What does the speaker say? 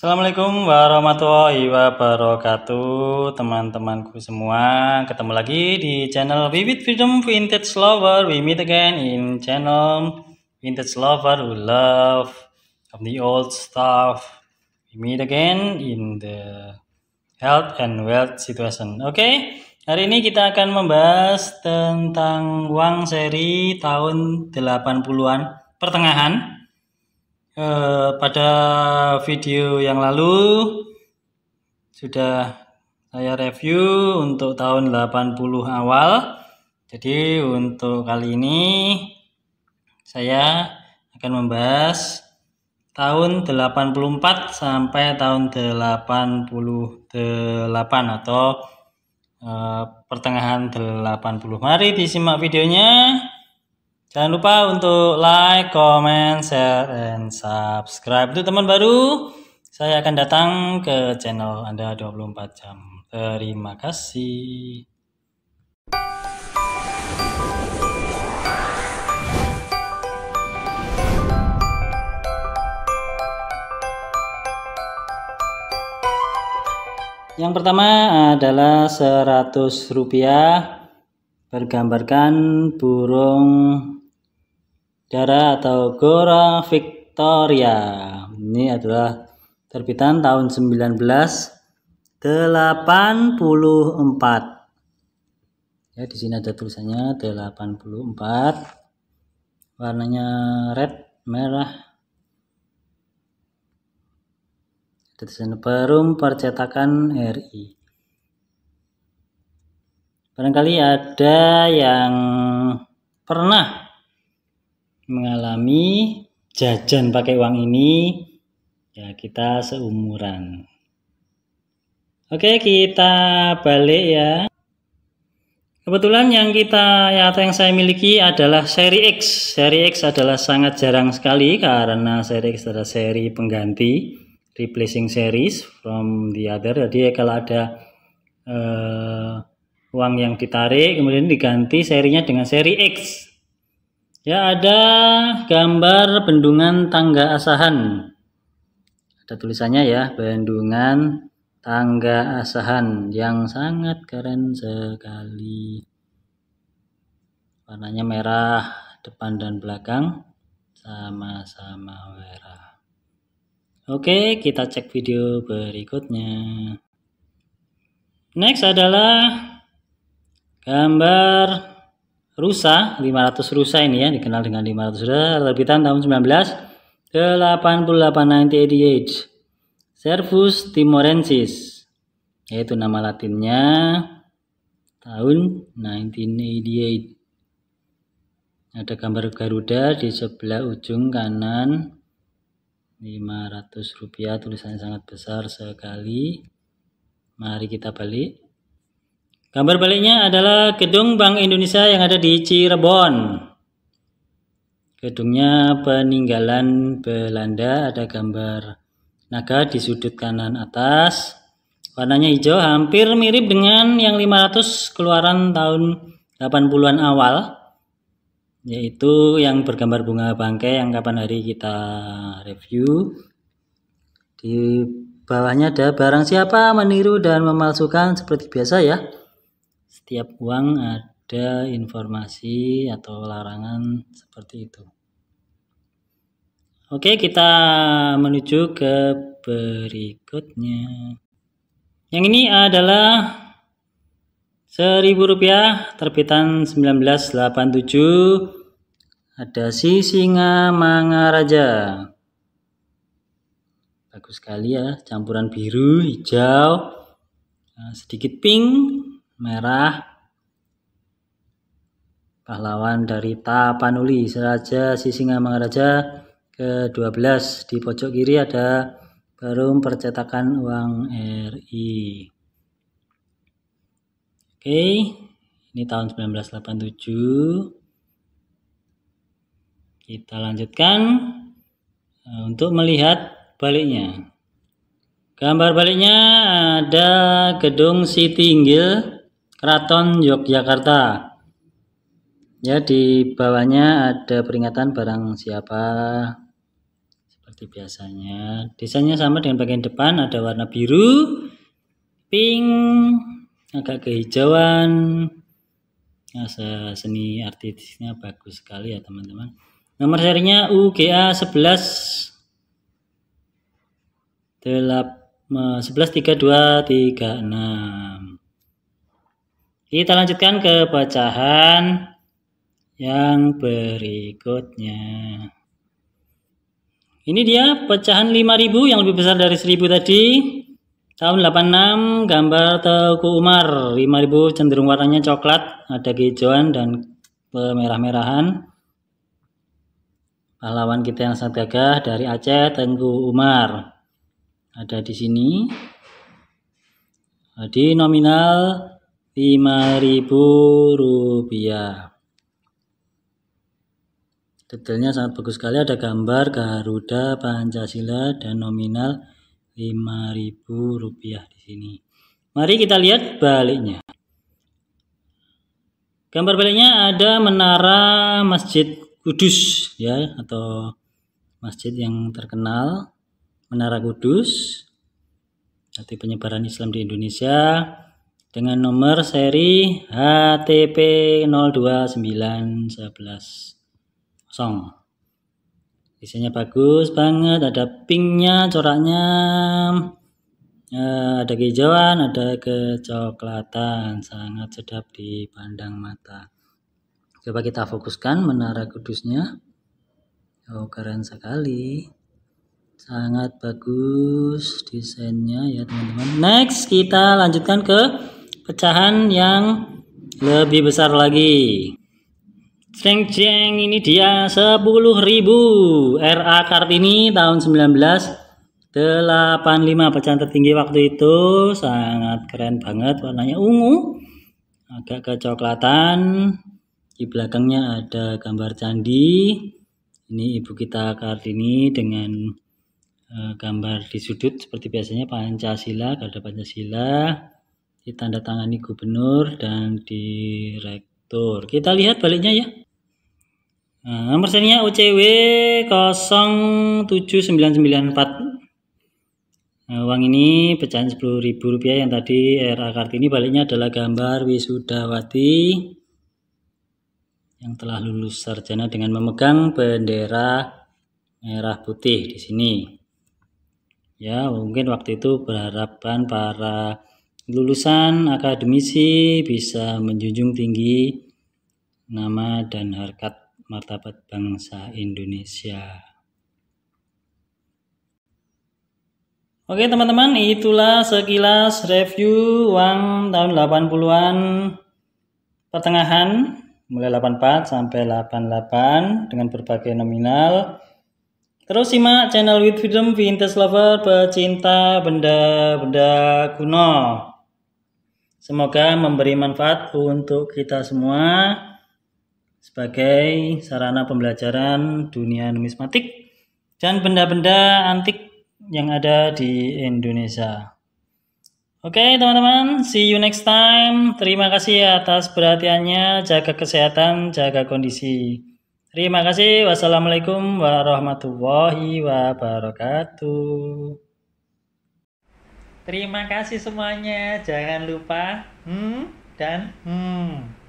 Assalamualaikum warahmatullahi wabarakatuh Teman-temanku semua Ketemu lagi di channel Vivid Freedom Vintage Lover We meet again in channel Vintage Lover who love of the old stuff We meet again in the health and wealth situation Oke okay? Hari ini kita akan membahas tentang uang seri tahun 80-an pertengahan Eh, pada video yang lalu sudah saya review untuk tahun 80 awal. Jadi untuk kali ini saya akan membahas tahun 84 sampai tahun 88 atau e, pertengahan 80. Mari disimak videonya. Jangan lupa untuk like, comment, share, and subscribe. Itu teman baru, saya akan datang ke channel Anda 24 jam. Terima kasih. Yang pertama adalah 100 rupiah bergambarkan burung Dara atau Gora Victoria. Ini adalah terbitan tahun 1984. Ya, di sini ada tulisannya 84. Warnanya red, merah. Tulisan Perum Percetakan RI. Barangkali ada yang pernah mengalami jajan pakai uang ini ya kita seumuran oke kita balik ya kebetulan yang kita ya atau yang saya miliki adalah seri X seri X adalah sangat jarang sekali karena seri X adalah seri pengganti replacing series from the other jadi kalau ada eh, uang yang ditarik kemudian diganti serinya dengan seri X Ya ada gambar bendungan tangga asahan. Ada tulisannya ya, bendungan tangga asahan yang sangat keren sekali. Warnanya merah depan dan belakang sama-sama merah. Oke, kita cek video berikutnya. Next adalah gambar rusa 500 rusa ini ya dikenal dengan 500 rusa terbitan tahun 1988 1988 Servus timorensis yaitu nama latinnya tahun 1988 ada gambar Garuda di sebelah ujung kanan 500 rupiah tulisannya sangat besar sekali mari kita balik Gambar baliknya adalah gedung Bank Indonesia yang ada di Cirebon. Gedungnya peninggalan Belanda, ada gambar naga di sudut kanan atas. Warnanya hijau, hampir mirip dengan yang 500 keluaran tahun 80-an awal, yaitu yang bergambar bunga bangke yang kapan hari kita review. Di bawahnya ada barang siapa meniru dan memalsukan seperti biasa ya tiap uang ada informasi atau larangan seperti itu. Oke, kita menuju ke berikutnya. Yang ini adalah seribu rupiah terbitan 1987 ada si singa mangaraja bagus sekali ya campuran biru hijau eh, sedikit pink merah pahlawan dari Tapanuli Raja Sisinga Mangaraja ke-12 di pojok kiri ada barum percetakan uang RI oke ini tahun 1987 kita lanjutkan e, untuk melihat baliknya gambar baliknya ada gedung Sitinggil Keraton Yogyakarta Ya, di bawahnya ada peringatan barang siapa seperti biasanya. Desainnya sama dengan bagian depan, ada warna biru, pink, agak kehijauan. Nah, seni artisnya bagus sekali ya, teman-teman. Nomor serinya UGA 11 113236. Kita lanjutkan ke bacaan yang berikutnya. Ini dia pecahan 5000 yang lebih besar dari 1000 tadi. Tahun 86 gambar Teuku Umar 5000 cenderung warnanya coklat, ada hijauan dan pemerah merahan Pahlawan kita yang sangat gagah dari Aceh Tengku Umar. Ada di sini. Di nominal 5000 rupiah detailnya sangat bagus sekali ada gambar Garuda Pancasila dan nominal Rp5.000 di sini mari kita lihat baliknya gambar baliknya ada menara Masjid Kudus ya atau masjid yang terkenal Menara Kudus Nanti penyebaran Islam di Indonesia dengan nomor seri HTP 02911 song desainnya bagus banget ada pinknya coraknya ya, ada kehijauan ada kecoklatan sangat sedap dipandang mata coba kita fokuskan menara kudusnya oh keren sekali sangat bagus desainnya ya teman-teman next kita lanjutkan ke pecahan yang lebih besar lagi Ceng ceng ini dia 10.000 RA Kartini tahun 1985 pecahan tertinggi waktu itu sangat keren banget warnanya ungu agak kecoklatan di belakangnya ada gambar candi ini ibu kita Kartini dengan eh, gambar di sudut seperti biasanya Pancasila ada Pancasila ditanda tangani gubernur dan direktur kita lihat baliknya ya Nah, nomor serinya UCW 07994. Nah, uang ini pecahan rp rupiah yang tadi RA Kartini baliknya adalah gambar wisudawati yang telah lulus sarjana dengan memegang bendera merah putih di sini. Ya, mungkin waktu itu berharapkan para lulusan akademisi bisa menjunjung tinggi nama dan harkat martabat bangsa Indonesia. Oke teman-teman, itulah sekilas review uang tahun 80-an pertengahan mulai 84 sampai 88 dengan berbagai nominal. Terus simak channel With Freedom Vintage Lover pecinta benda-benda kuno. Semoga memberi manfaat untuk kita semua sebagai sarana pembelajaran dunia numismatik dan benda-benda antik yang ada di Indonesia. Oke okay, teman-teman, see you next time. Terima kasih atas perhatiannya, jaga kesehatan, jaga kondisi. Terima kasih. Wassalamualaikum warahmatullahi wabarakatuh. Terima kasih semuanya. Jangan lupa hmm dan hmm.